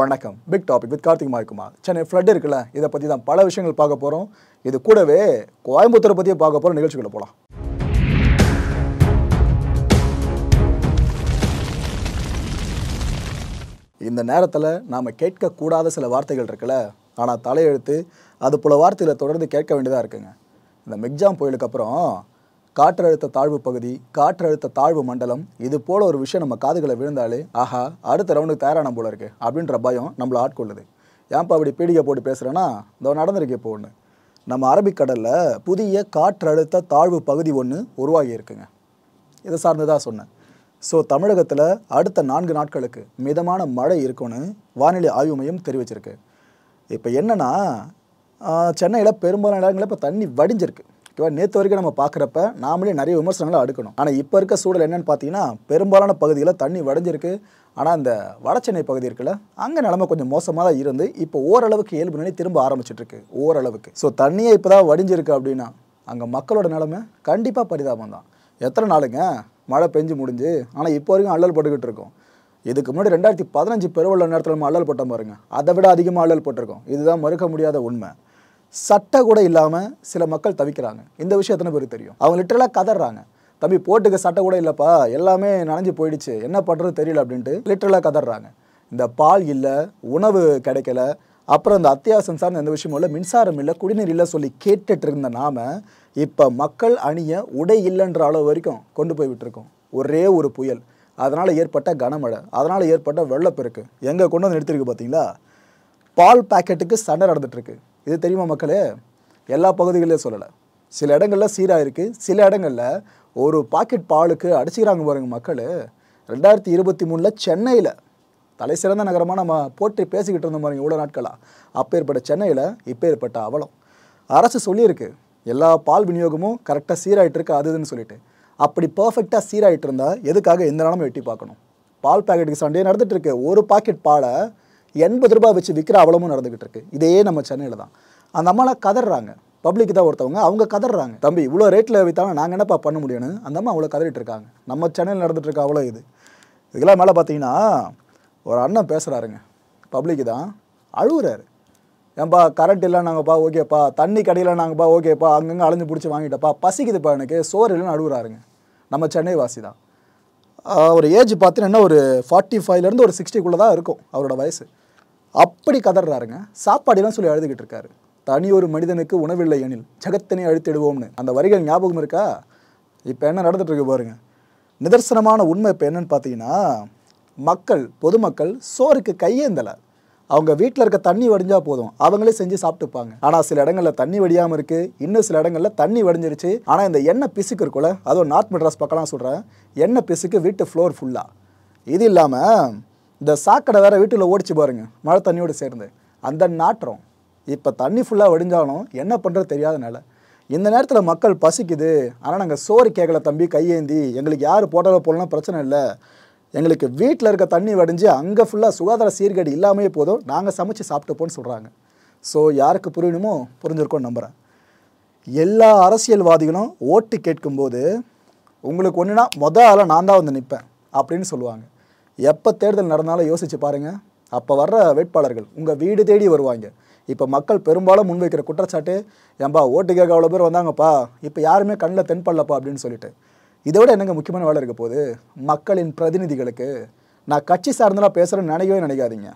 வணக்கம் big topic with Karthik மாய்குமார் Chennai flood இருக்குல்ல இதை பற்றி தான் பல விஷயங்கள் பார்க்க போகிறோம் இது கூடவே கோயம்புத்தூரை பற்றியே பார்க்க போகிற நிகழ்ச்சிகளை போகலாம் இந்த நேரத்தில் நாம் கேட்கக்கூடாத சில வார்த்தைகள் இருக்குல்ல ஆனால் தலையெழுத்து அது போல் வார்த்தைகளை தொடர்ந்து கேட்க வேண்டியதாக இருக்குங்க இந்த மிக்ஜாம் புயலுக்கு அப்புறம் காற்றழுத்த தாழ்வு பகுதி காற்றழுத்த தாழ்வு மண்டலம் இது போல ஒரு விஷயம் நம்ம காதுகளை விழுந்தாலே ஆஹா அடுத்த ரவுண்டுக்கு தயாரான போல இருக்கு அப்படின்ற பயம் நம்மளை ஆட்கொள்ளுது ஏன்ப்பா அப்படி பீடிகை போட்டு பேசுகிறேன்னா இதோ நடந்திருக்கு இப்போ ஒன்று நம்ம அரபிக்கடலில் புதிய காற்றழுத்த தாழ்வு பகுதி ஒன்று உருவாகி இருக்குங்க இதை சார்ந்து தான் சொன்னேன் ஸோ தமிழகத்தில் அடுத்த நான்கு நாட்களுக்கு மிதமான மழை இருக்கும்னு வானிலை ஆய்வு மையம் தெரிவிச்சிருக்கு இப்போ என்னென்னா சென்னையில் பெரும்பாலான இடங்களில் இப்போ தண்ணி வடிஞ்சிருக்கு ஓகேவா நேற்று வரைக்கும் நம்ம பார்க்குறப்ப நாமளே நிறைய விமர்சனங்களை அடுக்கணும் ஆனால் இப்போ இருக்க சூழல் என்னென்னு பார்த்தீங்கன்னா பெரும்பாலான பகுதியில் தண்ணி வடைஞ்சிருக்கு ஆனால் இந்த வடச்சென்னை பகுதி இருக்குல்ல அங்கே நிலமை கொஞ்சம் மோசமாக தான் இருந்து இப்போ ஓரளவுக்கு இயல்பு நிலை திரும்ப ஆரம்பிச்சிட்ருக்கு ஓரளவுக்கு ஸோ தண்ணியே இப்போ தான் வடிஞ்சிருக்கு அப்படின்னா அங்கே மக்களோட நிலமை கண்டிப்பாக பரிதாபம் தான் எத்தனை நாளுங்க மழை பெஞ்சு முடிஞ்சு ஆனால் இப்போ வரைக்கும் அல்லல் போட்டுக்கிட்டு இருக்கோம் இதுக்கு முன்னாடி ரெண்டாயிரத்தி பதினஞ்சு பெருவள்ள நேரத்தில் நம்ம அல்லல் போட்டால் பாருங்க அதை விட அதிகமாக அல்லல் போட்டிருக்கோம் இதுதான் மறுக்க முடியாத உண்மை சட்டை கூட இல்லாமல் சில மக்கள் தவிக்கிறாங்க இந்த விஷயம் எத்தனை பேருக்கு தெரியும் அவங்க லிட்டரலாக கதறாங்க தம்பி போட்டுக்க சட்டை கூட இல்லைப்பா எல்லாமே நனைஞ்சு போயிடுச்சு என்ன பண்ணுறது தெரியல அப்படின்ட்டு லிட்டரலாக கதறாங்க இந்த பால் இல்லை உணவு கிடைக்கல அப்புறம் இந்த அத்தியாவசியம் சார்ந்த எந்த விஷயமும் இல்லை மின்சாரம் இல்லை குடிநீர் இல்லை சொல்லி கேட்டுட்டு இருந்த நாம இப்போ மக்கள் அணிய உடை இல்லைன்ற அளவு வரைக்கும் கொண்டு போய் விட்டுருக்கோம் ஒரே ஒரு புயல் அதனால் ஏற்பட்ட கனமழை அதனால் ஏற்பட்ட வெள்ளப்பெருக்கு எங்கே கொண்டு வந்து நிறுத்திருக்கு பார்த்தீங்களா பால் பேக்கெட்டுக்கு சண்டை நடந்துகிட்ருக்கு இது தெரியுமா மக்களே எல்லா பகுதிகளிலே சொல்லலை சில இடங்களில் சீராக இருக்குது சில இடங்களில் ஒரு பாக்கெட் பாலுக்கு அடிச்சுக்கிறாங்க பாருங்கள் மக்கள் ரெண்டாயிரத்தி இருபத்தி மூணில் சென்னையில் தலை சிறந்த நகரமாக நம்ம போற்றி பேசிக்கிட்டு இருந்தோம் பாருங்க இவ்வளோ நாட்களாக அப்போ ஏற்பட்ட சென்னையில் இப்போ ஏற்பட்ட அவலம் அரசு சொல்லியிருக்கு எல்லா பால் விநியோகமும் கரெக்டாக சீராகிட்டு இருக்கு அது சொல்லிட்டு அப்படி பர்ஃபெக்டாக சீராகிட்டு இருந்தால் எதுக்காக எந்த நாளும் எட்டி பார்க்கணும் பால் பேக்கெட்டுக்கு நடந்துகிட்டு நடந்துகிட்ருக்கு ஒரு பாக்கெட் பாலை எண்பது ரூபாய் வச்சு விற்கிற அவ்வளவும் நடந்துகிட்டு இருக்கு இதே நம்ம சென்னையில் தான் அந்த அம்மாலாம் கதறாங்க பப்ளிக் தான் ஒருத்தவங்க அவங்க கதறாங்க தம்பி இவ்வளோ ரேட்டில் விற்றாலும் நாங்கள் என்னப்பா பண்ண முடியும்னு அந்த அம்மா அவ்வளோ கதறிட்டு இருக்காங்க நம்ம சென்னையில் நடந்துட்டு இருக்க அவ்வளோ இது இதுக்கெல்லாம் மேலே பார்த்தீங்கன்னா ஒரு அண்ணன் பேசுகிறாருங்க பப்ளிக் தான் அழுகுறாரு ஏன்பா கரண்ட் இல்லை நாங்கள்ப்பா ஓகேப்பா தண்ணி கடையில் நாங்கள்ப்பா ஓகேப்பா அங்கங்கே அலைஞ்சு பிடிச்சி வாங்கிட்டப்பா பசிக்குதுப்பா எனக்கு சோறு இல்லைன்னு அழுகுறாருங்க நம்ம சென்னை வாசி தான் ஒரு ஏஜ் பார்த்தீங்கன்னா ஒரு ஃபார்ட்டி ஃபைவ்லேருந்து ஒரு சிக்ஸ்டிக்குள்ளே தான் இருக்கும் அவரோட வயசு அப்படி கதறாருங்க சாப்பாடுலாம் சொல்லி எழுதுகிட்டு இருக்காரு தனி ஒரு மனிதனுக்கு உணவில்லை எனில் ஜகத்தினை அழுத்திடுவோம்னு அந்த வரிகள் ஞாபகம் இருக்கா இப்போ என்ன நடந்துட்டு இருக்கு பாருங்க நிதர்சனமான உண்மை இப்போ என்னன்னு பார்த்தீங்கன்னா மக்கள் பொதுமக்கள் சோறுக்கு கையேந்தலை அவங்க வீட்டில் இருக்க தண்ணி வடிஞ்சால் போதும் அவங்களே செஞ்சு சாப்பிட்டுப்பாங்க ஆனால் சில இடங்களில் தண்ணி வடியாமல் இருக்குது இன்னும் சில இடங்களில் தண்ணி வடிஞ்சிருச்சு ஆனால் இந்த எண்ணெய் பிசுக்கு இருக்குல்ல அதுவும் நார்த் மெட்ராஸ் பக்கம்லாம் சொல்கிறேன் எண்ணெய் பிசுக்கு வீட்டு ஃப்ளோர் ஃபுல்லாக இது இல்லாமல் இந்த சாக்கடை வேறு வீட்டில் ஓடிச்சு பாருங்கள் மழை தண்ணியோடு சேர்ந்து அந்த நாட்டுறோம் இப்போ தண்ணி ஃபுல்லாக வடிஞ்சாலும் என்ன பண்ணுறது தெரியாதனால இந்த நேரத்தில் மக்கள் பசிக்குது ஆனால் நாங்கள் சோறு கேட்கல தம்பி கையேந்தி எங்களுக்கு யார் போட்டாலும் போடலாம் பிரச்சனை இல்லை எங்களுக்கு வீட்டில் இருக்க தண்ணி வடிஞ்சு அங்கே ஃபுல்லாக சுகாதார சீர்கேடு இல்லாமே போதும் நாங்கள் சமைச்சு சாப்பிட்டுப்போன்னு சொல்கிறாங்க ஸோ யாருக்கு புரியணுமோ புரிஞ்சிருக்கோன்னு நம்புகிறேன் எல்லா அரசியல்வாதிகளும் ஓட்டு கேட்கும்போது உங்களுக்கு ஒன்றுனா மொதல் ஆளாக நான் தான் வந்து நிற்பேன் அப்படின்னு சொல்லுவாங்க எப்போ தேர்தல் நடந்தாலும் யோசித்து பாருங்கள் அப்போ வர்ற வேட்பாளர்கள் உங்கள் வீடு தேடி வருவாங்க இப்போ மக்கள் பெரும்பாலும் முன்வைக்கிற குற்றச்சாட்டு ஏன்பா ஓட்டு கேட்க அவ்வளோ பேர் வந்தாங்கப்பா இப்போ யாருமே கண்ணில் தென்படலப்பா அப்படின்னு சொல்லிட்டு இதை விட என்னங்க முக்கியமான வேலை இருக்க போது மக்களின் பிரதிநிதிகளுக்கு நான் கட்சி சார்ந்தெல்லாம் பேசுகிறேன்னு நினைக்கவே நினைக்காதீங்க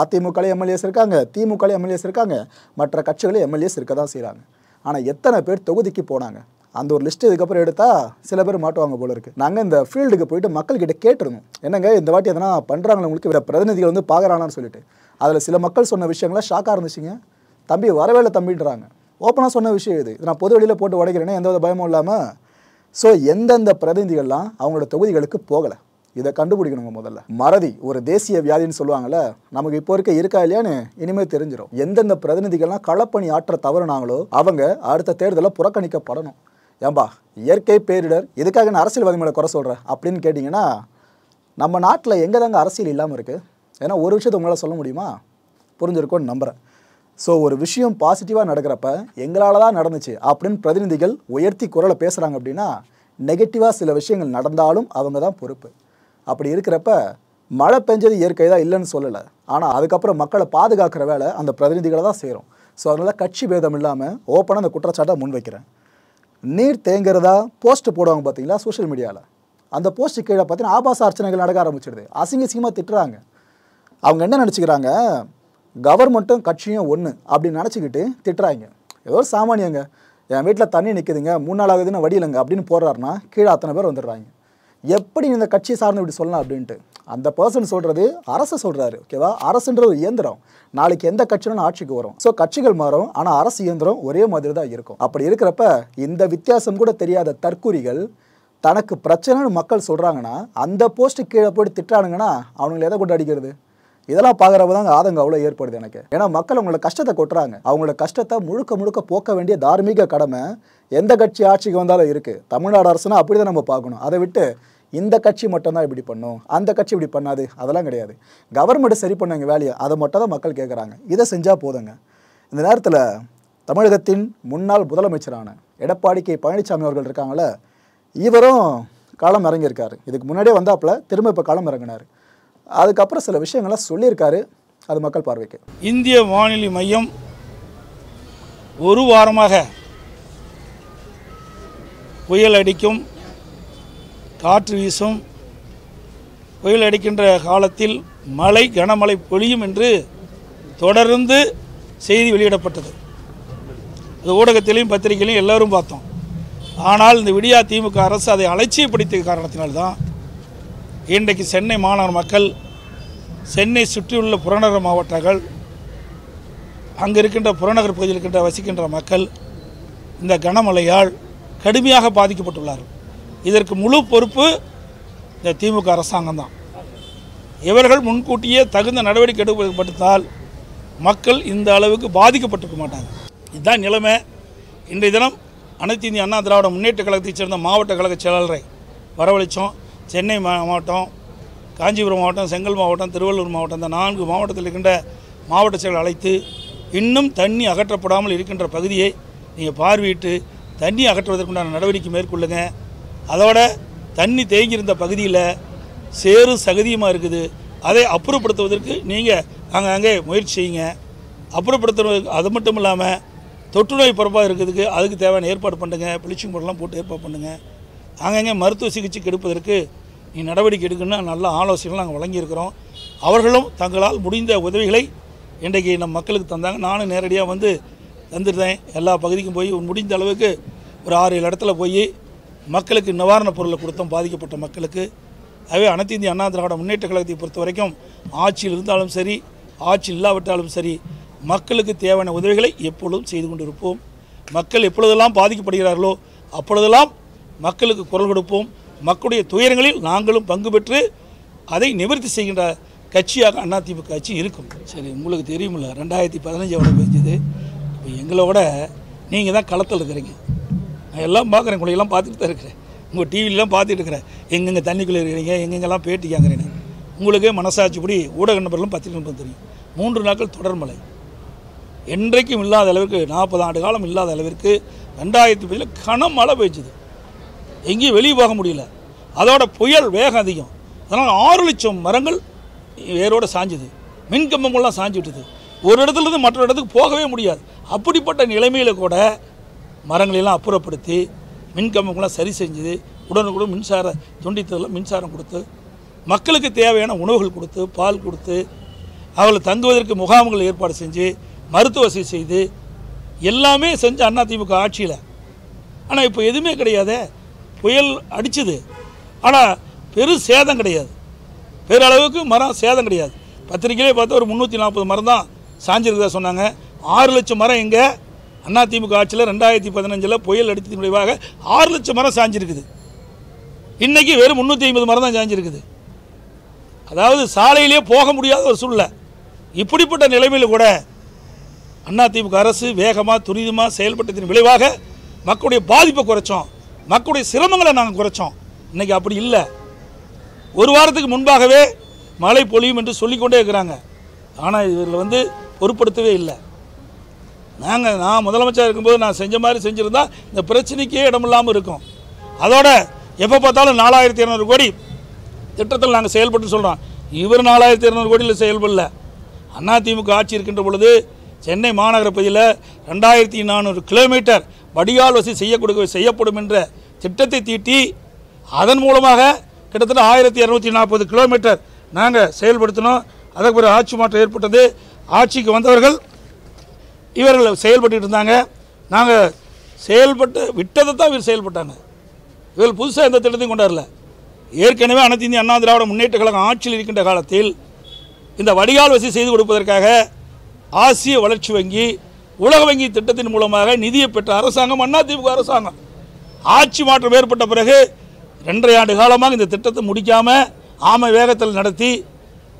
அதிமுகலே எம்எல்ஏஸ் இருக்காங்க திமுகலே எம்எல்ஏஸ் இருக்காங்க மற்ற கட்சிகளையும் எம்எல்ஏஸ் இருக்க தான் செய்கிறாங்க ஆனால் எத்தனை பேர் தொகுதிக்கு போனாங்க அந்த ஒரு லிஸ்ட் இதுக்கப்புறம் எடுத்தால் சில பேர் மாட்டுவாங்க போல இருக்குது நாங்கள் இந்த ஃபீல்டுக்கு போயிட்டு மக்கள்கிட்ட கேட்டிருந்தோம் என்னங்க இந்த வாட்டி எதனா பண்ணுறாங்களா உங்களுக்கு இவரை பிரதிநிதிகள் வந்து பார்க்குறானான்னு சொல்லிட்டு அதில் சில மக்கள் சொன்ன விஷயங்கள ஷாக்காக இருந்துச்சுங்க தம்பி வரவேல தம்பின்றாங்க ஓப்பனாக சொன்ன விஷயம் இது நான் பொது வெளியில் போட்டு உடைக்கிறேன்னா எந்தவித பயமும் இல்லாமல் ஸோ எந்தெந்த பிரதிநிதிகள்லாம் அவங்களோட தொகுதிகளுக்கு போகலை இதை கண்டுபிடிக்கணுங்க முதல்ல மறதி ஒரு தேசிய வியாதின்னு சொல்லுவாங்கள்ல நமக்கு இப்போ இருக்க இருக்கா இல்லையான்னு இனிமேல் தெரிஞ்சிடும் எந்தெந்த பிரதிநிதிகள்லாம் களப்பணி ஆற்ற தவறுனாங்களோ அவங்க அடுத்த தேர்தலில் புறக்கணிக்கப்படணும் ஏம்பா இயற்கை பேரிடர் எதுக்காக நான் அரசியல்வாதி மேலே குறை சொல்கிறேன் அப்படின்னு கேட்டிங்கன்னா நம்ம நாட்டில் எங்கே தாங்க அரசியல் இல்லாமல் இருக்குது ஏன்னா ஒரு விஷயத்தை உங்களால் சொல்ல முடியுமா புரிஞ்சிருக்கோன்னு நம்புகிறேன் ஸோ ஒரு விஷயம் பாசிட்டிவாக நடக்கிறப்ப எங்களால் தான் நடந்துச்சு அப்படின்னு பிரதிநிதிகள் உயர்த்தி குரலை பேசுகிறாங்க அப்படின்னா நெகட்டிவாக சில விஷயங்கள் நடந்தாலும் அவங்க தான் பொறுப்பு அப்படி இருக்கிறப்ப மழை பெஞ்சது இயற்கை தான் இல்லைன்னு சொல்லலை ஆனால் அதுக்கப்புறம் மக்களை பாதுகாக்கிற வேலை அந்த பிரதிநிதிகளை தான் செய்கிறோம் ஸோ அதனால் கட்சி பேதம் இல்லாமல் ஓப்பனாக அந்த குற்றச்சாட்டை முன்வைக்கிறேன் நீர் தேங்கிறதா போஸ்ட்டு போடுவாங்க பார்த்தீங்களா சோஷியல் மீடியாவில் அந்த போஸ்ட்டு கீழே பார்த்தீங்கன்னா ஆபாச அர்ச்சனைகள் நடக்க ஆரம்பிச்சிடுது அசிங்க சிங்கமாக திட்டுறாங்க அவங்க என்ன நினச்சிக்கிறாங்க கவர்மெண்ட்டும் கட்சியும் ஒன்று அப்படின்னு நினச்சிக்கிட்டு திட்டுறாங்க ஏதோ சாமானியங்க என் வீட்டில் தண்ணி நிற்குதுங்க மூணு நாள் ஆகுதுன்னு வடியிலங்க அப்படின்னு போடுறாருன்னா கீழே அத்தனை பேர் வந்துடுறாங்க எப்படி இந்த கட்சி சார்ந்து இப்படி சொல்லலாம் அப்படின்ட்டு அந்த பர்சன் சொல்கிறது அரசு சொல்கிறாரு ஓகேவா அரசுன்ற ஒரு இயந்திரம் நாளைக்கு எந்த கட்சியிலும் ஆட்சிக்கு வரும் ஸோ கட்சிகள் மாறும் ஆனால் அரசு இயந்திரம் ஒரே மாதிரி தான் இருக்கும் அப்படி இருக்கிறப்ப இந்த வித்தியாசம் கூட தெரியாத தற்கூரிகள் தனக்கு பிரச்சனைன்னு மக்கள் சொல்கிறாங்கன்னா அந்த போஸ்ட்டு கீழே போய் திட்டானுங்கன்னா அவங்களை எதை கொண்டு அடிக்கிறது இதெல்லாம் பார்க்குறப்ப தான் ஆதங்கம் அவ்வளோ ஏற்படுது எனக்கு ஏன்னா மக்கள் அவங்களோட கஷ்டத்தை கொட்டுறாங்க அவங்களோட கஷ்டத்தை முழுக்க முழுக்க போக்க வேண்டிய தார்மீக கடமை எந்த கட்சி ஆட்சிக்கு வந்தாலும் இருக்குது தமிழ்நாடு அரசுனா அப்படி தான் நம்ம பார்க்கணும் அதை விட்டு இந்த கட்சி மட்டும்தான் இப்படி பண்ணும் அந்த கட்சி இப்படி பண்ணாது அதெல்லாம் கிடையாது கவர்மெண்ட் சரி பண்ண எங்கள் வேலையை அதை மட்டும் தான் மக்கள் கேட்குறாங்க இதை செஞ்சால் போதுங்க இந்த நேரத்தில் தமிழகத்தின் முன்னாள் முதலமைச்சரான எடப்பாடி கே பழனிசாமி அவர்கள் இருக்காங்கள இவரும் காலம் இறங்கியிருக்காரு இதுக்கு முன்னாடியே வந்தாப்புல திரும்ப இப்போ காலம் இறங்கினார் அதுக்கப்புறம் சில விஷயங்கள்லாம் சொல்லியிருக்காரு அது மக்கள் பார்வைக்கு இந்திய வானொலி மையம் ஒரு வாரமாக புயல் அடிக்கும் காற்று வீசும் புயல் அடிக்கின்ற காலத்தில் மழை கனமழை பொழியும் என்று தொடர்ந்து செய்தி வெளியிடப்பட்டது அது ஊடகத்திலையும் பத்திரிகையிலையும் எல்லோரும் பார்த்தோம் ஆனால் இந்த விடியா திமுக அரசு அதை அலட்சியப்படுத்திய காரணத்தினால்தான் இன்றைக்கு சென்னை மாநகர மக்கள் சென்னை சுற்றியுள்ள புறநகர் மாவட்டங்கள் அங்கே இருக்கின்ற புறநகர் பகுதியில் இருக்கின்ற வசிக்கின்ற மக்கள் இந்த கனமழையால் கடுமையாக பாதிக்கப்பட்டுள்ளார்கள் இதற்கு முழு பொறுப்பு இந்த திமுக அரசாங்கம் தான் இவர்கள் முன்கூட்டியே தகுந்த நடவடிக்கை எடுக்கப்பட்டால் மக்கள் இந்த அளவுக்கு பாதிக்கப்பட்டிருக்க மாட்டாங்க இதுதான் நிலைமை இன்றைய தினம் அனைத்து இந்திய அண்ணா திராவிட முன்னேற்ற கழகத்தைச் சேர்ந்த மாவட்ட கழக செயலாளரை வரவழைத்தோம் சென்னை மாவட்டம் காஞ்சிபுரம் மாவட்டம் செங்கல் மாவட்டம் திருவள்ளூர் மாவட்டம் இந்த நான்கு மாவட்டத்தில் இருக்கின்ற மாவட்ட செயலர் அழைத்து இன்னும் தண்ணி அகற்றப்படாமல் இருக்கின்ற பகுதியை நீங்கள் பார்வையிட்டு தண்ணி அகற்றுவதற்குண்டான நடவடிக்கை மேற்கொள்ளுங்கள் அதோட தண்ணி தேங்கியிருந்த பகுதியில் சேறு சகதியமாக இருக்குது அதை அப்புறப்படுத்துவதற்கு நீங்கள் அங்கங்கே முயற்சி செய்யுங்க அப்புறப்படுத்துறதுக்கு அது மட்டும் இல்லாமல் தொற்று நோய் பரப்பாக இருக்கிறதுக்கு அதுக்கு தேவையான ஏற்பாடு பண்ணுங்க பிளீச்சிங் பவுடர்லாம் போட்டு ஏற்பாடு பண்ணுங்கள் அங்கங்கே மருத்துவ சிகிச்சை எடுப்பதற்கு நீ நடவடிக்கை எடுக்கணும்னா நல்ல ஆலோசனைகள் நாங்கள் வழங்கியிருக்கிறோம் அவர்களும் தங்களால் முடிந்த உதவிகளை இன்றைக்கு நம் மக்களுக்கு தந்தாங்க நானும் நேரடியாக வந்து தந்துருந்தேன் எல்லா பகுதிக்கும் போய் முடிந்த அளவுக்கு ஒரு ஆறு ஏழு இடத்துல போய் மக்களுக்கு நிவாரணப் பொருளை கொடுத்தோம் பாதிக்கப்பட்ட மக்களுக்கு அதே அனைத்து இந்திய அண்ணா திராவிட முன்னேற்ற கழகத்தை பொறுத்த வரைக்கும் ஆட்சியில் இருந்தாலும் சரி ஆட்சி இல்லாவிட்டாலும் சரி மக்களுக்கு தேவையான உதவிகளை எப்பொழுதும் செய்து கொண்டிருப்போம் மக்கள் எப்பொழுதெல்லாம் பாதிக்கப்படுகிறார்களோ அப்பொழுதெல்லாம் மக்களுக்கு குரல் கொடுப்போம் மக்களுடைய துயரங்களில் நாங்களும் பங்கு பெற்று அதை நிவர்த்தி செய்கின்ற கட்சியாக அதிமுக கட்சி இருக்கும் சரி உங்களுக்கு தெரியுமில்ல ரெண்டாயிரத்தி பதினஞ்சு அவரை பேசுது இப்போ எங்களோட நீங்கள் தான் களத்தில் இருக்கிறீங்க எல்லாம் பார்க்குறேன் உங்களையெல்லாம் பார்த்துட்டு தான் இருக்கிறேன் உங்கள் டிவிலெலாம் பார்த்துட்டு இருக்கிறேன் எங்கெங்கே தண்ணிக்குள்ளே இருக்கிறீங்க எங்கெங்கெல்லாம் பேட்டி கேட்குறீங்க உங்களுக்கே மனசாட்சிப்படி ஊடக நபர்களும் பத்திரிகை தெரியும் மூன்று நாட்கள் தொடர்மலை என்றைக்கும் இல்லாத அளவிற்கு நாற்பது ஆண்டு காலம் இல்லாத அளவிற்கு ரெண்டாயிரத்தி பதில் கன மழை பெய்ச்சுது எங்கேயும் வெளியே போக முடியல அதோட புயல் வேகம் அதிகம் அதனால் ஆறு லட்சம் மரங்கள் வேரோடு சாஞ்சுது மின்கம்பங்கள்லாம் சாஞ்சு விட்டுது ஒரு இடத்துலேருந்து மற்ற இடத்துக்கு போகவே முடியாது அப்படிப்பட்ட நிலைமையில் கூட மரங்களெல்லாம் அப்புறப்படுத்தி மின்கம்பங்களாம் சரி செஞ்சு உடனுக்குடன் மின்சார துண்டித்ததில் மின்சாரம் கொடுத்து மக்களுக்கு தேவையான உணவுகள் கொடுத்து பால் கொடுத்து அவளை தங்குவதற்கு முகாம்கள் ஏற்பாடு செஞ்சு மருத்துவ வசதி செய்து எல்லாமே செஞ்ச அண்ணா ஆட்சியில் ஆனால் இப்போ எதுவுமே கிடையாது புயல் அடிச்சுது ஆனால் பெரு சேதம் கிடையாது பெருளவுக்கு மரம் சேதம் கிடையாது பத்திரிக்கையிலே பார்த்தா ஒரு முந்நூற்றி நாற்பது மரம் தான் சாஞ்சிருக்கிறதா சொன்னாங்க ஆறு லட்சம் மரம் எங்கே அதிமுக ஆட்சியில் ரெண்டாயிரத்தி பதினஞ்சில் புயல் அடித்து முடிவாக ஆறு லட்சம் மரம் சாஞ்சிருக்குது இன்றைக்கி வெறும் முந்நூற்றி ஐம்பது மரம் தான் சாஞ்சிருக்குது அதாவது சாலையிலே போக முடியாத ஒரு சூழ்நிலை இப்படிப்பட்ட நிலைமையில் கூட அதிமுக அரசு வேகமாக துரிதமாக செயல்பட்டதின் விளைவாக மக்களுடைய பாதிப்பை குறைச்சோம் மக்களுடைய சிரமங்களை நாங்கள் குறைச்சோம் இன்றைக்கி அப்படி இல்லை ஒரு வாரத்துக்கு முன்பாகவே மழை பொழியும் என்று சொல்லிக்கொண்டே இருக்கிறாங்க ஆனால் இதில் வந்து பொருட்படுத்தவே இல்லை நாங்கள் நான் முதலமைச்சர் இருக்கும்போது நான் செஞ்ச மாதிரி செஞ்சுருந்தா இந்த பிரச்சனைக்கே இடமில்லாமல் இருக்கும் அதோட எப்போ பார்த்தாலும் நாலாயிரத்தி இரநூறு கோடி திட்டத்தில் நாங்கள் செயல்பட்டு சொல்கிறோம் இவர் நாலாயிரத்தி இரநூறு கோடியில் செயல்படல அதிமுக ஆட்சி இருக்கின்ற பொழுது சென்னை மாநகர பகுதியில் ரெண்டாயிரத்தி நானூறு கிலோமீட்டர் வடிகால் வசதி செய்ய கொடுக்க செய்யப்படும் என்ற திட்டத்தை தீட்டி அதன் மூலமாக கிட்டத்தட்ட ஆயிரத்தி இரநூத்தி நாற்பது கிலோமீட்டர் நாங்கள் செயல்படுத்தினோம் அதற்கு ஆட்சி மாற்றம் ஏற்பட்டது ஆட்சிக்கு வந்தவர்கள் இவர்கள் செயல்பட்டு இருந்தாங்க நாங்கள் செயல்பட்டு விட்டதை தான் இவர் செயல்பட்டாங்க இவர்கள் புதுசாக எந்த திட்டத்தையும் கொண்டாடல ஏற்கனவே அனைத்து இந்திய அண்ணா திராவிட முன்னேற்ற கழகம் ஆட்சியில் இருக்கின்ற காலத்தில் இந்த வடிகால் வசதி செய்து கொடுப்பதற்காக ஆசிய வளர்ச்சி வங்கி உலக வங்கி திட்டத்தின் மூலமாக நிதியை பெற்ற அரசாங்கம் அண்ணா திமுக அரசாங்கம் ஆட்சி மாற்றம் ஏற்பட்ட பிறகு ரெண்டரை ஆண்டு காலமாக இந்த திட்டத்தை முடிக்காமல் ஆமை வேகத்தில் நடத்தி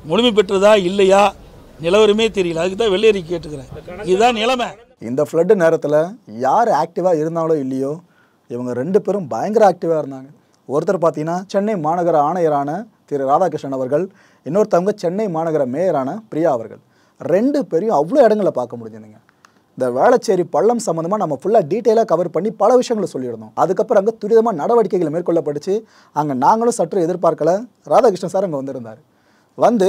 முழுமை பெற்றதா இல்லையா நிலவரமே தெரியல அதுக்கு தான் வெள்ளேறி கேட்டுக்கிறேன் இதுதான் நிலைமை இந்த ஃப்ளட்டு நேரத்தில் யார் ஆக்டிவாக இருந்தாலோ இல்லையோ இவங்க ரெண்டு பேரும் பயங்கர ஆக்டிவாக இருந்தாங்க ஒருத்தர் பார்த்தீங்கன்னா சென்னை மாநகர ஆணையரான திரு ராதாகிருஷ்ணன் அவர்கள் இன்னொருத்தவங்க சென்னை மாநகர மேயரான பிரியா அவர்கள் ரெண்டு பேரையும் அவ்வளோ இடங்களில் பார்க்க முடிஞ்சதுங்க இந்த வேளச்சேரி பள்ளம் சம்மந்தமாக நம்ம ஃபுல்லாக டீட்டெயிலாக கவர் பண்ணி பல விஷயங்களை சொல்லியிருந்தோம் அதுக்கப்புறம் அங்கே துரிதமாக நடவடிக்கைகள் மேற்கொள்ளப்பட்டுச்சு அங்கே நாங்களும் சற்று எதிர்பார்க்கல ராதாகிருஷ்ணன் சார் அங்கே வந்திருந்தார் வந்து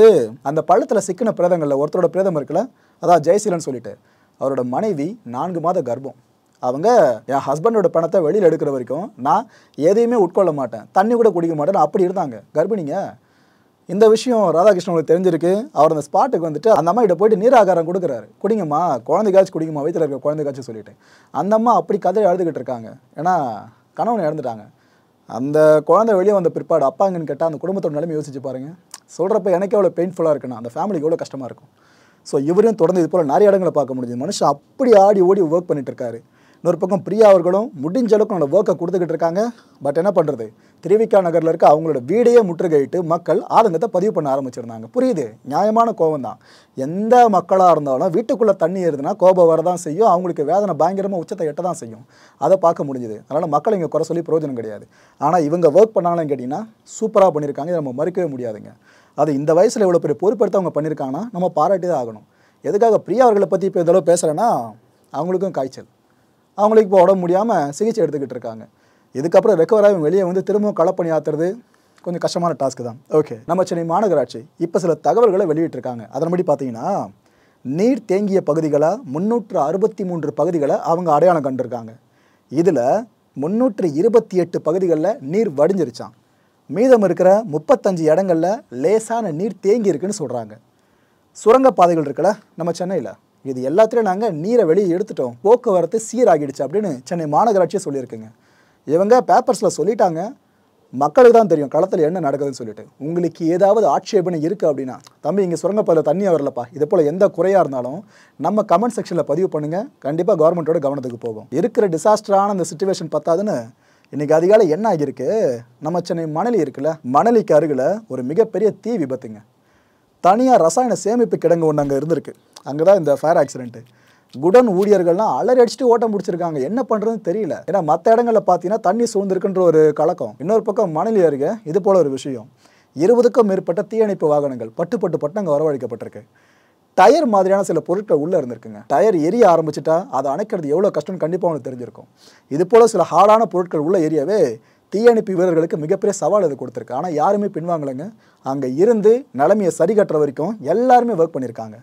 அந்த பள்ளத்தில் சிக்கின பிரேதங்களில் ஒருத்தரோட பிரேதம் இருக்குல்ல அதான் ஜெயசீலன் சொல்லிட்டு அவரோட மனைவி நான்கு மாத கர்ப்பம் அவங்க என் ஹஸ்பண்டோட பணத்தை வெளியில் எடுக்கிற வரைக்கும் நான் எதையுமே உட்கொள்ள மாட்டேன் தண்ணி கூட குடிக்க மாட்டேன் அப்படி இருந்தாங்க கர்ப்பிணிங்க இந்த விஷயம் ராதாகிருஷ்ணனுக்கு தெரிஞ்சிருக்கு அவர் அந்த ஸ்பாட்டுக்கு வந்துட்டு அந்த அம்மா கிட்ட போயிட்டு நீராகாரம் கொடுக்குறாரு குடிங்கம்மா குழந்தைக்காச்சும் குடிங்கம்மா வயிற்றுல இருக்க குழந்தைக்காச்சும் சொல்லிட்டு அந்த அம்மா அப்படி கதை எழுதுகிட்டு இருக்காங்க ஏன்னா கணவன் இழந்துட்டாங்க அந்த குழந்தை வெளியே வந்த பிற்பாடு அப்பாங்கன்னு கேட்டால் அந்த குடும்பத்தோட நிலைமை யோசிச்சு பாருங்கள் சொல்கிறப்ப எனக்கு எவ்வளோ பெயின்ஃபுல்லாக இருக்குன்னா அந்த ஃபேமிலிக்கு எவ்வளோ கஷ்டமாக இருக்கும் ஸோ இவரையும் தொடர்ந்து இது போல் நிறைய இடங்களை பார்க்க முடிஞ்சது மனுஷன் அப்படி ஆடி ஓடி ஒர்க் பண்ணிட்டு இருக்காரு இன்னொரு பக்கம் பிரியா அவர்களும் முடிஞ்ச அளவுக்கு அவனோட ஒர்க்கை கொடுத்துக்கிட்டு இருக்காங்க பட் என்ன பண்ணுறது திருவிக்கா நகரில் இருக்க அவங்களோட வீடையே முற்றுகையிட்டு மக்கள் ஆதங்கத்தை பதிவு பண்ண ஆரம்பிச்சிருந்தாங்க புரியுது நியாயமான கோபம் தான் எந்த மக்களாக இருந்தாலும் வீட்டுக்குள்ளே தண்ணி ஏறுதுன்னா கோபம் வரதான் செய்யும் அவங்களுக்கு வேதனை பயங்கரமாக உச்சத்தை எட்ட தான் செய்யும் அதை பார்க்க முடிஞ்சுது அதனால் மக்கள் இங்கே குறை சொல்லி பிரயோஜனம் கிடையாது ஆனால் இவங்க ஒர்க் பண்ணாலும் கேட்டிங்கன்னா சூப்பராக பண்ணியிருக்காங்க இதை நம்ம மறுக்கவே முடியாதுங்க அது இந்த வயசில் இவ்வளோ பெரிய பொறுப்பெடுத்து அவங்க பண்ணியிருக்காங்கன்னா நம்ம பாராட்டி தான் ஆகணும் எதுக்காக பிரியா அவர்களை பற்றி இப்போ இதெல்லாம் பேசுகிறேன்னா அவங்களுக்கும் காய்ச்சல் அவங்களுக்கு இப்போ உடம்பு முடியாமல் சிகிச்சை எடுத்துக்கிட்டு இருக்காங்க இதுக்கப்புறம் ரெக்கவர் ஆகும் வெளியே வந்து திரும்பவும் களப்பணி ஆத்துறது கொஞ்சம் கஷ்டமான டாஸ்க்கு தான் ஓகே நம்ம சென்னை மாநகராட்சி இப்போ சில தகவல்களை வெளியிட்டிருக்காங்க அதன்படி பார்த்தீங்கன்னா நீர் தேங்கிய பகுதிகளை முந்நூற்று அறுபத்தி மூன்று பகுதிகளை அவங்க அடையாளம் கண்டிருக்காங்க இதில் முந்நூற்று இருபத்தி எட்டு பகுதிகளில் நீர் வடிஞ்சிருச்சான் மீதம் இருக்கிற முப்பத்தஞ்சு இடங்களில் லேசான நீர் தேங்கி இருக்குன்னு சொல்கிறாங்க சுரங்கப்பாதைகள் இருக்கல நம்ம சென்னையில் இது எல்லாத்துலேயும் நாங்கள் நீரை வெளியே எடுத்துட்டோம் போக்குவரத்து சீராகிடுச்சு அப்படின்னு சென்னை மாநகராட்சியை சொல்லியிருக்குங்க இவங்க பேப்பர்ஸில் சொல்லிட்டாங்க மக்களுக்கு தான் தெரியும் களத்தில் என்ன நடக்குதுன்னு சொல்லிட்டு உங்களுக்கு ஏதாவது ஆட்சேபனை இருக்குது அப்படின்னா தம்பி இங்கே சுரங்கப்பாதையில் தண்ணி வரலப்பா இதே போல் எந்த குறையாக இருந்தாலும் நம்ம கமெண்ட் செக்ஷனில் பதிவு பண்ணுங்கள் கண்டிப்பாக கவர்மெண்ட்டோட கவனத்துக்கு போகும் இருக்கிற டிசாஸ்டரான அந்த சுச்சுவேஷன் பத்தாதுன்னு இன்றைக்கி அதிகாலை என்ன ஆகியிருக்கு நம்ம சென்னை மணலி இருக்குல்ல மணலிக்கு அருகில் ஒரு மிகப்பெரிய தீ விபத்துங்க தனியாக ரசாயன சேமிப்பு கிடங்கு ஒன்று அங்கே இருந்திருக்கு அங்கே தான் இந்த ஃபயர் ஆக்சிடென்ட்டு குடன் ஊழியர்கள்லாம் அலறி அடிச்சுட்டு ஓட்டம் முடிச்சிருக்காங்க என்ன பண்ணுறதுன்னு தெரியல ஏன்னா மற்ற இடங்களில் பார்த்தீங்கன்னா தண்ணி சூழ்ந்திருக்குன்ற ஒரு கலக்கம் இன்னொரு பக்கம் மணலி அருகே இது போல் ஒரு விஷயம் இருபதுக்கும் மேற்பட்ட தீயணைப்பு வாகனங்கள் பட்டு பட்டு பட்டு அங்கே வரவழைக்கப்பட்டிருக்கு டயர் மாதிரியான சில பொருட்கள் உள்ளே இருந்திருக்குங்க டயர் எரிய ஆரம்பிச்சிட்டா அதை அணைக்கிறது எவ்வளோ கஷ்டம்னு கண்டிப்பாக அவனுக்கு தெரிஞ்சிருக்கும் இது போல் சில ஹார்டான பொருட்கள் உள்ள ஏரியாவே தீயணைப்பு வீரர்களுக்கு மிகப்பெரிய சவால் இது கொடுத்துருக்கு ஆனால் யாருமே பின்வாங்கலைங்க அங்கே இருந்து நிலைமையை சரி கட்டுற வரைக்கும் எல்லாருமே ஒர்க் பண்ணியிருக்காங்க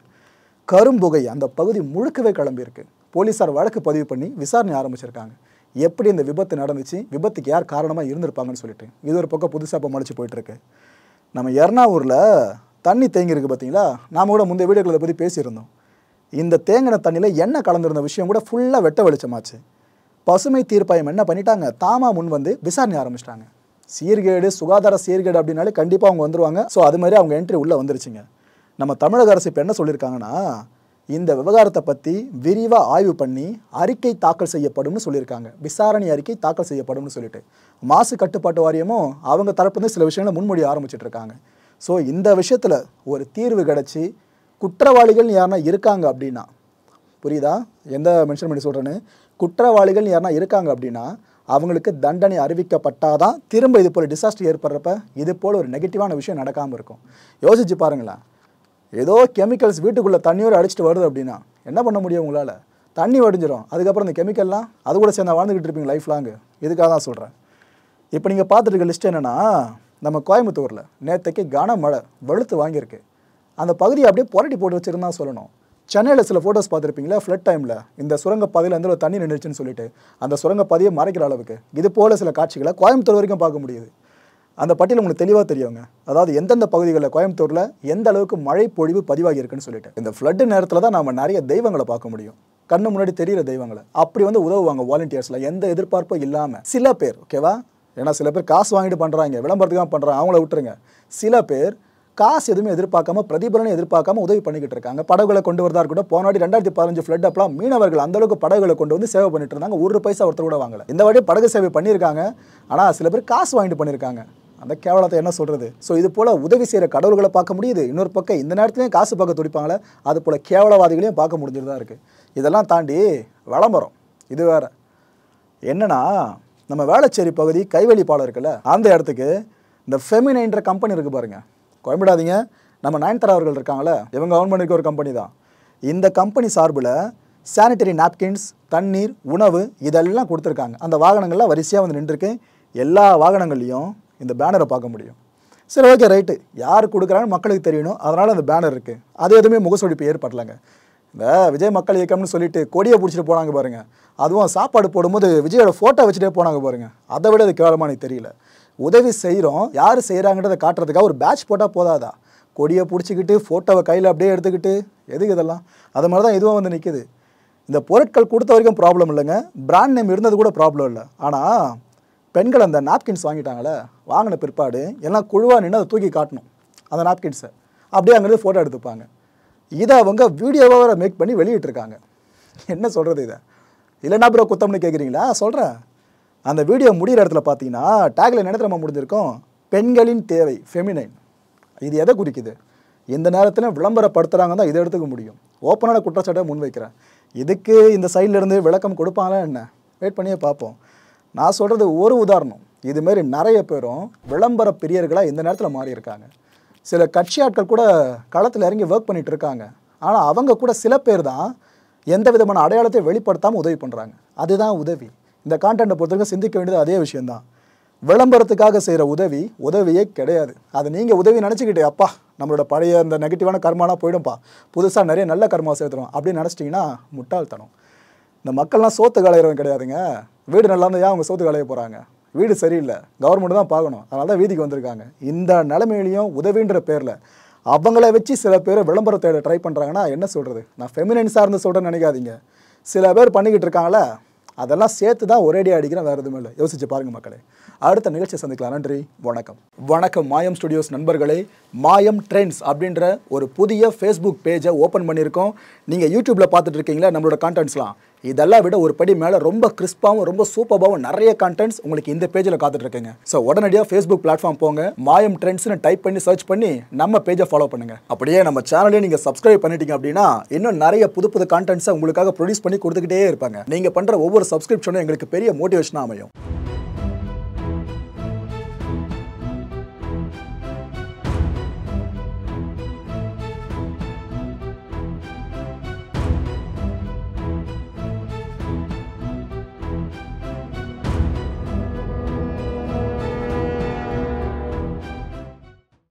கரும்புகை அந்த பகுதி முழுக்கவே கிளம்பியிருக்கு போலீஸார் வழக்கு பதிவு பண்ணி விசாரணை ஆரம்பிச்சிருக்காங்க எப்படி இந்த விபத்து நடந்துச்சு விபத்துக்கு யார் காரணமாக இருந்திருப்பாங்கன்னு சொல்லிட்டு இது ஒரு பக்கம் புதுசாக இப்போ மலைச்சு போயிட்டுருக்கு நம்ம எர்ணாவூரில் தண்ணி தேங்கியிருக்கு பார்த்தீங்களா நாம் கூட முந்தைய வீடுகளை பற்றி பேசியிருந்தோம் இந்த தேங்கின தண்ணியில் எண்ணெய் கலந்துருந்த விஷயம் கூட ஃபுல்லாக வெட்ட வெளிச்சமாச்சு பசுமை தீர்ப்பாயம் என்ன பண்ணிட்டாங்க தாமா முன் வந்து விசாரணை ஆரம்பிச்சிட்டாங்க சீர்கேடு சுகாதார சீர்கேடு அப்படின்னாலே கண்டிப்பாக அவங்க வந்துருவாங்க ஸோ அது மாதிரி அவங்க என்ட்ரி உள்ளே வந்துருச்சுங்க நம்ம தமிழக அரசு இப்போ என்ன சொல்லியிருக்காங்கன்னா இந்த விவகாரத்தை பற்றி விரிவாக ஆய்வு பண்ணி அறிக்கை தாக்கல் செய்யப்படும்னு சொல்லியிருக்காங்க விசாரணை அறிக்கை தாக்கல் செய்யப்படும்னு சொல்லிட்டு மாசு கட்டுப்பாட்டு வாரியமும் அவங்க தரப்புலேருந்து சில விஷயங்களை முன்மொழி ஆரம்பிச்சுட்டு இருக்காங்க ஸோ இந்த விஷயத்தில் ஒரு தீர்வு கிடச்சி குற்றவாளிகள் யாருன்னா இருக்காங்க அப்படின்னா புரியுதா எந்த மென்ஷன் பண்ணி சொல்கிறேன்னு குற்றவாளிகள் யாருன்னா இருக்காங்க அப்படின்னா அவங்களுக்கு தண்டனை அறிவிக்கப்பட்டாதான் திரும்ப இது போல் டிசாஸ்டர் ஏற்படுறப்ப இது போல் ஒரு நெகட்டிவான விஷயம் நடக்காமல் இருக்கும் யோசிச்சு பாருங்களேன் ஏதோ கெமிக்கல்ஸ் வீட்டுக்குள்ளே தண்ணியோடு அடிச்சுட்டு வருது அப்படின்னா என்ன பண்ண முடியும் உங்களால் தண்ணி வடிஞ்சிடும் அதுக்கப்புறம் இந்த கெமிக்கல்லாம் அது கூட சேர்ந்தா வாழ்ந்துக்கிட்டு இருப்பீங்க லைஃப் லாங்கு இதுக்காக தான் சொல்கிறேன் இப்போ நீங்கள் பார்த்துட்டு இருக்க லிஸ்ட் என்னென்னா நம்ம கோயம்புத்தூரில் நேற்றுக்கு கனமழை வெளுத்து வாங்கியிருக்கு அந்த பகுதியை அப்படியே புரட்டி போட்டு வச்சுருந்தா சொல்லணும் சென்னையில் சில ஃபோட்டோஸ் பார்த்துருப்பீங்களா ஃப்ளட் டைமில் இந்த சுரங்கப்பாதையில் அந்த ஒரு தண்ணி நின்றுச்சுன்னு சொல்லிட்டு அந்த சுரங்கப்பாதையை மறைக்கிற அளவுக்கு இது போல் சில காட்சிகளை கோயம்புத்தூர் வரைக்கும் பார்க்க முடியுது அந்த பட்டியல் உங்களுக்கு தெளிவாக தெரியுங்க அதாவது எந்தெந்த பகுதிகளில் கோயம்புத்தூரில் எந்த அளவுக்கு மழை பொழிவு பதிவாகி இருக்குன்னு சொல்லிட்டு இந்த ஃப்ளட்டு நேரத்தில் தான் நம்ம நிறைய தெய்வங்களை பார்க்க முடியும் கண்ணு முன்னாடி தெரிகிற தெய்வங்களை அப்படி வந்து உதவுவாங்க வாலண்டியர்ஸில் எந்த எதிர்பார்ப்பும் இல்லாமல் சில பேர் ஓகேவா ஏன்னா சில பேர் காசு வாங்கிட்டு பண்ணுறாங்க விளம்பரத்துக்கு தான் பண்ணுறாங்க அவங்கள விட்டுருங்க சில பேர் காசு எதுவுமே எதிர்பார்க்காம பிரதிபலனை எதிர்பார்க்காம உதவி பண்ணிக்கிட்டு இருக்காங்க படகுகளை கொண்டு வரதா இருக்கட்டும் போனாடி ரெண்டாயிரத்தி பதினஞ்சு ஃப்ளட் அப்பலாம் மீனவர்கள் அந்தளவுக்கு படகுகளை கொண்டு வந்து சேவை பண்ணிட்டு இருந்தாங்க ஒரு பைசா ஒருத்தர் கூட வாங்கல இந்த வாட்டி படகு சேவை பண்ணியிருக்காங்க ஆனால் சில பேர் காசு வாங்கிட்டு பண்ணியிருக்காங்க அந்த கேவலத்தை என்ன சொல்கிறது ஸோ இது போல் உதவி செய்கிற கடவுள்களை பார்க்க முடியுது இன்னொரு பக்கம் இந்த நேரத்துலையும் காசு பார்க்க துடிப்பாங்களே அது போல் கேவலவாதிகளையும் பார்க்க முடிஞ்சுட்டு தான் இருக்குது இதெல்லாம் தாண்டி விளம்பரம் இது வேறு என்னென்னா நம்ம வேளச்சேரி பகுதி கைவெளிப்பாளர் இருக்குல்ல அந்த இடத்துக்கு இந்த ஃபெமினைன்ற கம்பெனி இருக்குது பாருங்கள் குழம்பிடாதீங்க நம்ம நயன்தாரா அவர்கள் இருக்காங்களே இவங்க ஓன் பண்ணிருக்க ஒரு கம்பெனி தான் இந்த கம்பெனி சார்பில் சானிட்டரி நாப்கின்ஸ் தண்ணீர் உணவு இதெல்லாம் கொடுத்துருக்காங்க அந்த வாகனங்கள்லாம் வரிசையாக வந்து நின்றுருக்கு எல்லா வாகனங்கள்லேயும் இந்த பேனரை பார்க்க முடியும் சரி ஓகே ரைட்டு யார் கொடுக்குறாங்கன்னு மக்களுக்கு தெரியணும் அதனால் அந்த பேனர் இருக்குது அது எதுவுமே முகசொழிப்பு ஏற்படலைங்க இந்த விஜய் மக்கள் இயக்கம்னு சொல்லிட்டு கொடியை பிடிச்சிட்டு போனாங்க பாருங்கள் அதுவும் சாப்பாடு போடும்போது விஜயோட ஃபோட்டோ வச்சுட்டே போனாங்க பாருங்கள் அதை விட அது கேவலமானது எனக்கு தெரியல உதவி செய்கிறோம் யார் செய்கிறாங்கன்றதை காட்டுறதுக்காக ஒரு பேட்ச் போட்டால் போதாதா கொடியை பிடிச்சிக்கிட்டு ஃபோட்டோவை கையில் அப்படியே எடுத்துக்கிட்டு எதுக்கு இதெல்லாம் அது மாதிரி தான் இதுவும் வந்து நிற்கிது இந்த பொருட்கள் கொடுத்த வரைக்கும் ப்ராப்ளம் இல்லைங்க பிராண்ட் நேம் இருந்தது கூட ப்ராப்ளம் இல்லை ஆனால் பெண்கள் அந்த நாப்கின்ஸ் வாங்கிட்டாங்களே வாங்கின பிற்பாடு எல்லாம் குழுவாக நின்று அதை தூக்கி காட்டணும் அந்த நாப்கின்ஸை அப்படியே அங்கேருந்து ஃபோட்டோ எடுத்துப்பாங்க இதை அவங்க வீடியோவாக வேறு மேக் பண்ணி வெளியிட்ருக்காங்க என்ன சொல்கிறது இதை இல்லைன்னா ப்ரோ குத்தம்னு கேட்குறீங்களா சொல்கிறேன் அந்த வீடியோ முடிகிற இடத்துல பார்த்தீங்கன்னா டேக்ல நினைத்து நம்ம முடிஞ்சிருக்கோம் பெண்களின் தேவை ஃபெமினைன் இது எதை குறிக்குது இந்த நேரத்தில் விளம்பரப்படுத்துகிறாங்க தான் இதை எடுத்துக்க முடியும் ஓப்பனான குற்றச்சாட்டை முன்வைக்கிறேன் இதுக்கு இந்த சைட்லேருந்து விளக்கம் கொடுப்பாங்களா என்ன வெயிட் பண்ணியே பார்ப்போம் நான் சொல்கிறது ஒரு உதாரணம் இதுமாரி நிறைய பேரும் விளம்பர பிரியர்களாக இந்த நேரத்தில் மாறியிருக்காங்க சில கட்சி ஆட்கள் கூட களத்தில் இறங்கி ஒர்க் பண்ணிகிட்டு இருக்காங்க ஆனால் அவங்க கூட சில பேர் தான் எந்த விதமான அடையாளத்தை வெளிப்படுத்தாமல் உதவி பண்ணுறாங்க அதுதான் உதவி இந்த கான்டென்ட்டை பொறுத்தவரைக்கும் சிந்திக்க வேண்டியது அதே விஷயந்தான் விளம்பரத்துக்காக செய்கிற உதவி உதவியே கிடையாது அது நீங்கள் உதவி நினச்சிக்கிட்டே அப்பா நம்மளோட பழைய இந்த நெகட்டிவான கர்மாலாம் போயிடும்ப்பா புதுசாக நிறைய நல்ல கர்மா சேர்த்துடும் அப்படின்னு நினச்சிட்டிங்கன்னா முட்டாள்தனம் இந்த மக்கள்லாம் சோத்து களையிறவங்க கிடையாதுங்க வீடு நல்லா இருந்தால் ஏன் அவங்க சோத்து களைய போகிறாங்க வீடு சரியில்லை கவர்மெண்ட் தான் பார்க்கணும் அதனால தான் வீதிக்கு வந்திருக்காங்க இந்த நிலைமையிலையும் உதவின்ற பேரில் அவங்கள வச்சு சில பேர் விளம்பரத்தை ட்ரை பண்ணுறாங்கன்னா என்ன சொல்கிறது நான் ஃபெமினன்ஸாக இருந்து சொல்கிறேன்னு நினைக்காதீங்க சில பேர் பண்ணிக்கிட்டு இருக்காங்களே அதெல்லாம் சேர்த்து தான் ஒரேடியாக அடிக்கிறேன் வேறு எதுவுமே இல்லை யோசிச்சு பாருங்கள் மக்களே அடுத்த நிகழ்ச்சியை சந்திக்கலாம் நன்றி வணக்கம் வணக்கம் மாயம் ஸ்டுடியோஸ் நண்பர்களே மாயம் ட்ரெண்ட்ஸ் அப்படின்ற ஒரு புதிய ஃபேஸ்புக் பேஜை ஓப்பன் பண்ணியிருக்கோம் நீங்கள் யூடியூப்பில் பார்த்துட்டு இருக்கீங்களா நம்மளோட கான்டென்ட்ஸ்லாம் இதெல்லாம் விட ஒரு படி மேலே ரொம்ப கிறிஸ்பாகவும் ரொம்ப சூப்பராகவும் நிறைய கண்டென்ட்ஸ் உங்களுக்கு இந்த பேஜில் காத்துட்ருக்குங்க ஸோ உடனடியாக ஃபேஸ்புக் பிளாட்ஃபார்ம் போங்க மாயம் ட்ரெண்ட்ஸ்னு டைப் பண்ணி சர்ச் பண்ணி நம்ம பேஜை ஃபாலோ பண்ணுங்கள் அப்படியே நம்ம சேனலே நீங்கள் சப்ஸ்கிரைப் பண்ணிட்டீங்க அப்படின்னா இன்னும் நிறைய புது புது கண்டென்ட்ஸை உங்களுக்காக ப்ரொடியூஸ் பண்ணி கொடுத்துக்கிட்டே இருப்பாங்க நீங்கள் பண்ணுற ஒவ்வொரு சப்ஸ்கிரிப்ஷனும் எங்களுக்கு பெரிய மோட்டிவேஷனாக அமையும்